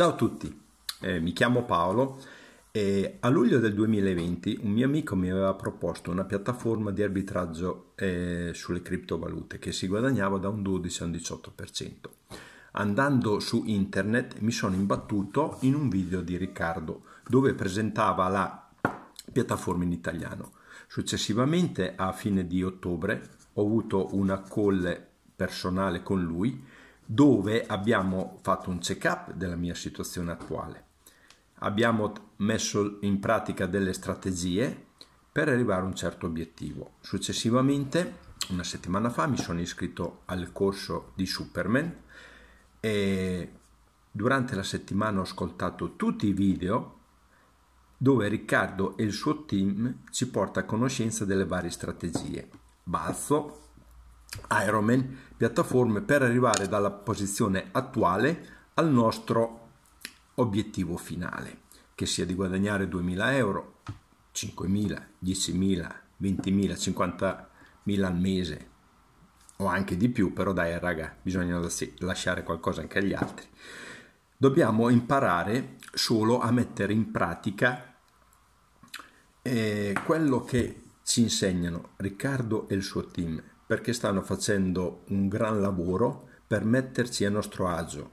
Ciao a tutti, eh, mi chiamo Paolo e a luglio del 2020 un mio amico mi aveva proposto una piattaforma di arbitraggio eh, sulle criptovalute che si guadagnava da un 12 a un 18%. Andando su internet mi sono imbattuto in un video di Riccardo dove presentava la piattaforma in italiano. Successivamente a fine di ottobre ho avuto una call personale con lui dove abbiamo fatto un check-up della mia situazione attuale. Abbiamo messo in pratica delle strategie per arrivare a un certo obiettivo. Successivamente, una settimana fa, mi sono iscritto al corso di Superman e durante la settimana ho ascoltato tutti i video dove Riccardo e il suo team ci porta a conoscenza delle varie strategie. Balzo Ironman, piattaforme per arrivare dalla posizione attuale al nostro obiettivo finale, che sia di guadagnare 2.000 euro, 5.000, 10.000, 20.000, 50.000 al mese o anche di più, però dai raga, bisogna lasciare qualcosa anche agli altri. Dobbiamo imparare solo a mettere in pratica eh, quello che ci insegnano Riccardo e il suo team perché stanno facendo un gran lavoro per metterci a nostro agio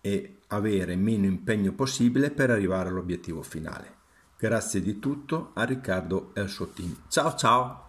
e avere meno impegno possibile per arrivare all'obiettivo finale. Grazie di tutto a Riccardo e al suo team. Ciao ciao!